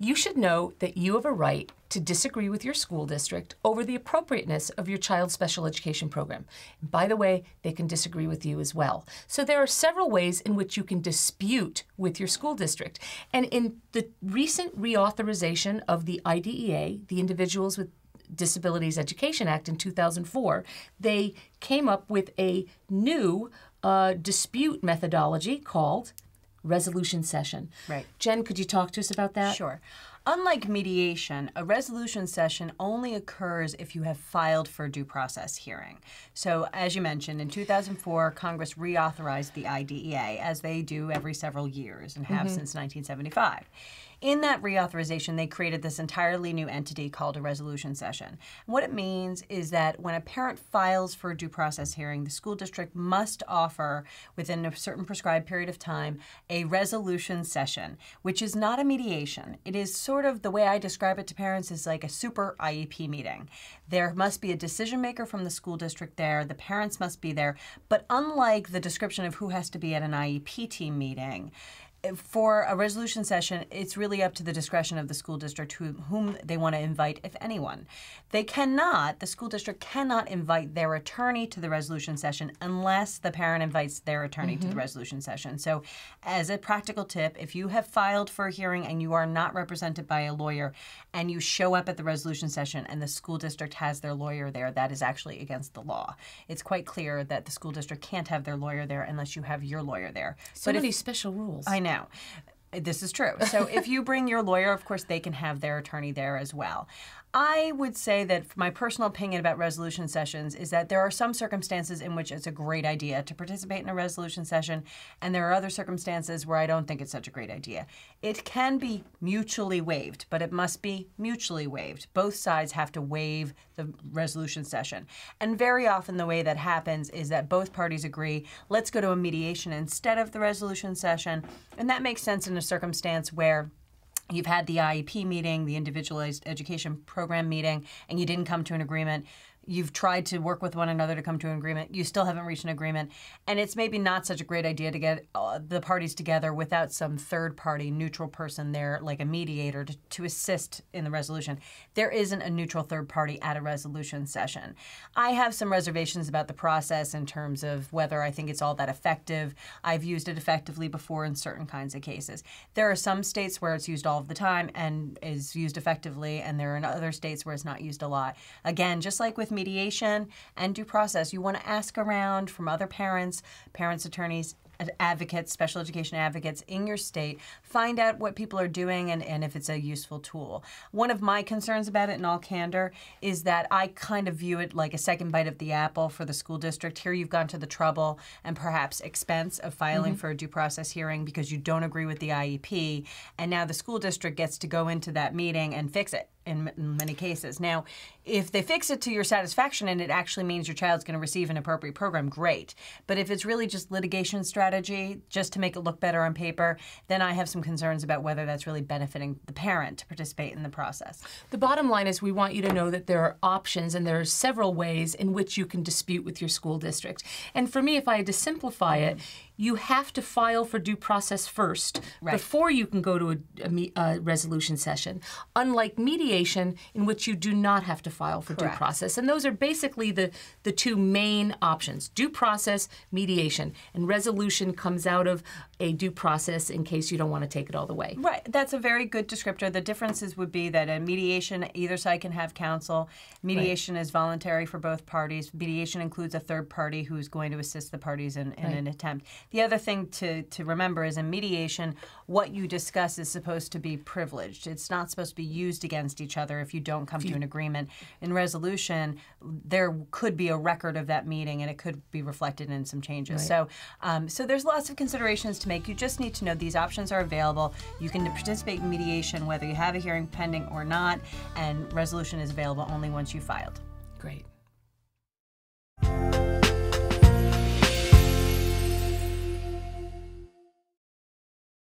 you should know that you have a right to disagree with your school district over the appropriateness of your child's special education program. And by the way, they can disagree with you as well. So there are several ways in which you can dispute with your school district. And in the recent reauthorization of the IDEA, the Individuals with Disabilities Education Act in 2004, they came up with a new uh, dispute methodology called resolution session. Right. Jen, could you talk to us about that? Sure. Unlike mediation, a resolution session only occurs if you have filed for a due process hearing. So, as you mentioned, in 2004, Congress reauthorized the IDEA, as they do every several years and have mm-hmm. since 1975. In that reauthorization, they created this entirely new entity called a resolution session. What it means is that when a parent files for a due process hearing, the school district must offer, within a certain prescribed period of time, a resolution session, which is not a mediation. It is sort sort of the way I describe it to parents is like a super IEP meeting. There must be a decision maker from the school district there, the parents must be there, but unlike the description of who has to be at an IEP team meeting, for a resolution session, it's really up to the discretion of the school district who, whom they want to invite, if anyone. They cannot, the school district cannot invite their attorney to the resolution session unless the parent invites their attorney mm -hmm. to the mm-hmm. resolution session. So, as a practical tip, if you have filed for a hearing and you are not represented by a lawyer and you show up at the resolution session and the school district has their lawyer there, that is actually against the law. It's quite clear that the school district can't have their lawyer there unless you have your lawyer there. So but many if, special rules. I know now this is true. So if you bring your lawyer, of course, they can have their attorney there as well. I would say that my personal opinion about resolution sessions is that there are some circumstances in which it's a great idea to participate in a resolution session, and there are other circumstances where I don't think it's such a great idea. It can be mutually waived, but it must be mutually waived. Both sides have to waive the resolution session. And very often, the way that happens is that both parties agree, let's go to a mediation instead of the resolution session, and that makes sense in a circumstance where you've had the IEP meeting, the individualized education program meeting, and you didn't come to an agreement, you've tried to work with one another to come to an agreement. You still haven't reached an agreement, and it's maybe not such a great idea to get uh, the parties together without some third party, neutral person there, like a mediator, to, to assist in the resolution. There isn't a neutral third party at a resolution session. I have some reservations about the process in terms of whether I think it's all that effective. I've used it effectively before in certain kinds of cases. There are some states where it's used all the time and is used effectively, and there are other states where it's not used a lot. Again, just like with mediation, and due process. You want to ask around from other parents, parents' attorneys, advocates, special education advocates in your state, find out what people are doing and, and if it's a useful tool. One of my concerns about it, in all candor, is that I kind of view it like a second bite of the apple for the school district. Here you've gone to the trouble and perhaps expense of filing mm-hmm. for a due process hearing because you don't agree with the IEP, and now the school district gets to go into that meeting and fix it in, in many cases. Now, if they fix it to your satisfaction and it actually means your child's going to receive an appropriate program, great. But if it's really just litigation strategy just to make it look better on paper, then I have some concerns about whether that's really benefiting the parent to participate in the process. The bottom line is we want you to know that there are options and there are several ways in which you can dispute with your school district. And for me, if I had to simplify it, you have to file for due process first right. before you can go to a, a, me, a, resolution session, unlike mediation, in which you do not have to file for Correct. due process. And those are basically the, the two main options due process, mediation. And resolution comes out of a due process in case you don't want to take it all the way. Right. That's a very good descriptor. The differences would be that in mediation, either side can have counsel. Mediation right. is voluntary for both parties. Mediation includes a third party who is going to assist the parties in, in right. an attempt. The other thing to, to remember is in mediation, what you discuss is supposed to be privileged. It's not supposed to be used against each other if you don't come you, to an agreement. In resolution, there could be a record of that meeting and it could be reflected in some changes. Right. So, um, so there's lots of considerations to make. You just need to know these options are available. You can participate in mediation whether you have a hearing pending or not, and resolution is available only once you filed. Great.